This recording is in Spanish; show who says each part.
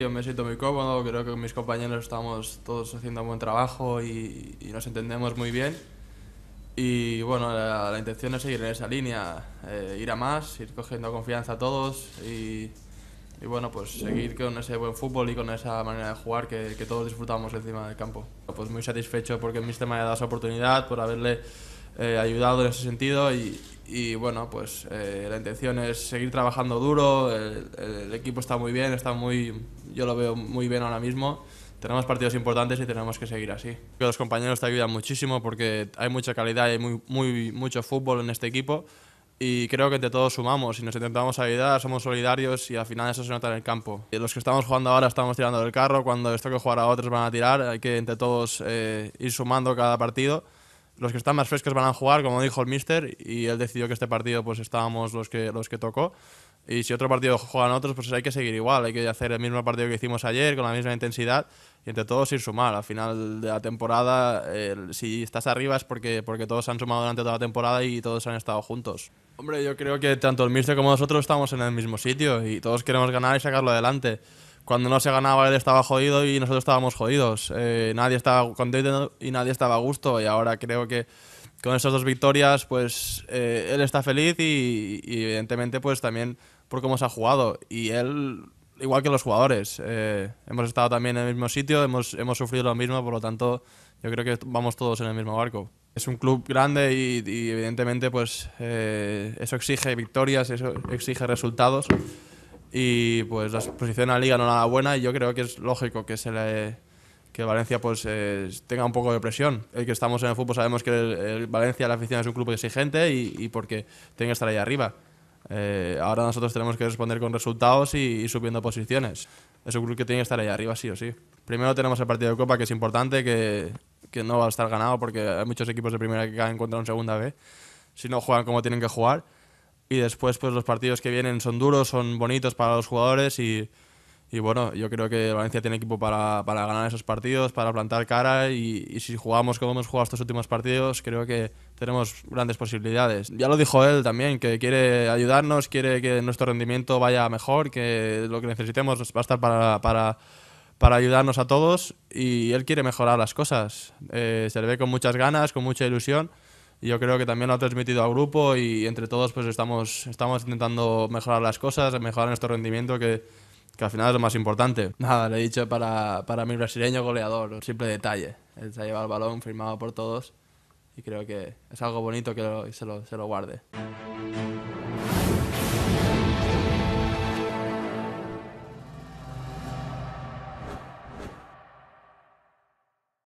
Speaker 1: Yo me siento muy cómodo, creo que mis compañeros estamos todos haciendo un buen trabajo y, nos entendemos muy bien. Y bueno, la, intención es seguir en esa línea, eh, ir a más, ir cogiendo confianza a todos y, bueno, pues seguir con ese buen fútbol y con esa manera de jugar que, que todos disfrutamos encima del campo. Pues muy satisfecho porque el míster me ha dado esa oportunidad, por haberle eh, ayudado en ese sentido y, y bueno, pues eh, la intención es seguir trabajando duro, el, equipo está muy bien, está muy, yo lo veo muy bien ahora mismo. Tenemos partidos importantes y tenemos que seguir así. Los compañeros te ayudan muchísimo porque hay mucha calidad y hay muy, muy, mucho fútbol en este equipo y creo que entre todos sumamos y nos intentamos ayudar, somos solidarios y al final eso se nota en el campo. Eh, los que estamos jugando ahora estamos tirando del carro, cuando esto que jugar a otros van a tirar, hay que entre todos eh, ir sumando cada partido los que están más frescos van a jugar, como dijo el mister, y él decidió que este partido pues estábamos los que, los que tocó. Y si otro partido juegan otros, pues hay que seguir igual, hay que hacer el mismo partido que hicimos ayer, con la misma intensidad, y entre todos ir sumar. Al final de la temporada, si estás arriba es porque, porque todos han sumado durante toda la temporada y todos han estado juntos. Hombre, yo creo que tanto el mister como nosotros estamos en el mismo sitio y todos queremos ganar y sacarlo adelante cuando no se ganaba él estaba jodido y nosotros estábamos jodidos. Eh, nadie estaba contento y nadie estaba a gusto. Y ahora creo que con esas dos victorias, pues eh, él está feliz y, evidentemente pues también por cómo se ha jugado. Y él, igual que los jugadores, eh, hemos estado también en el mismo sitio, hemos, hemos sufrido lo mismo, por lo tanto yo creo que vamos todos en el mismo barco. Es un club grande y, y evidentemente pues eso exige victorias, eso exige resultados y pues la posición en la liga no era buena y yo creo que es lógico que se que Valencia pues eh, tenga un poco de presión. El que estamos en el fútbol sabemos que el, Valencia, la afición es un club exigente y, y porque tiene que estar ahí arriba. Eh, ahora nosotros tenemos que responder con resultados y, subiendo posiciones. Es un club que tiene que estar ahí arriba sí o sí. Primero tenemos el partido de Copa que es importante, que, que no va a estar ganado porque hay muchos equipos de primera que caen contra un segunda B. Si no juegan como tienen que jugar y después pues los partidos que vienen son duros, son bonitos para los jugadores y, bueno, yo creo que Valencia tiene equipo para, para ganar esos partidos, para plantar cara y, si jugamos como hemos jugado estos últimos partidos, creo que tenemos grandes posibilidades. Ya lo dijo él también, que quiere ayudarnos, quiere que nuestro rendimiento vaya mejor, que lo que necesitemos va a estar para, para, para ayudarnos a todos y él quiere mejorar las cosas. Eh, se le ve con muchas ganas, con mucha ilusión yo creo que también lo ha transmitido al grupo y entre todos pues estamos, estamos intentando mejorar las cosas, mejorar nuestro rendimiento que, que al final es lo más importante. Nada, le he dicho para, para mi brasileño goleador, un simple detalle. Él se ha llevado el balón firmado por todos y creo que es algo bonito que se, lo, se lo guarde.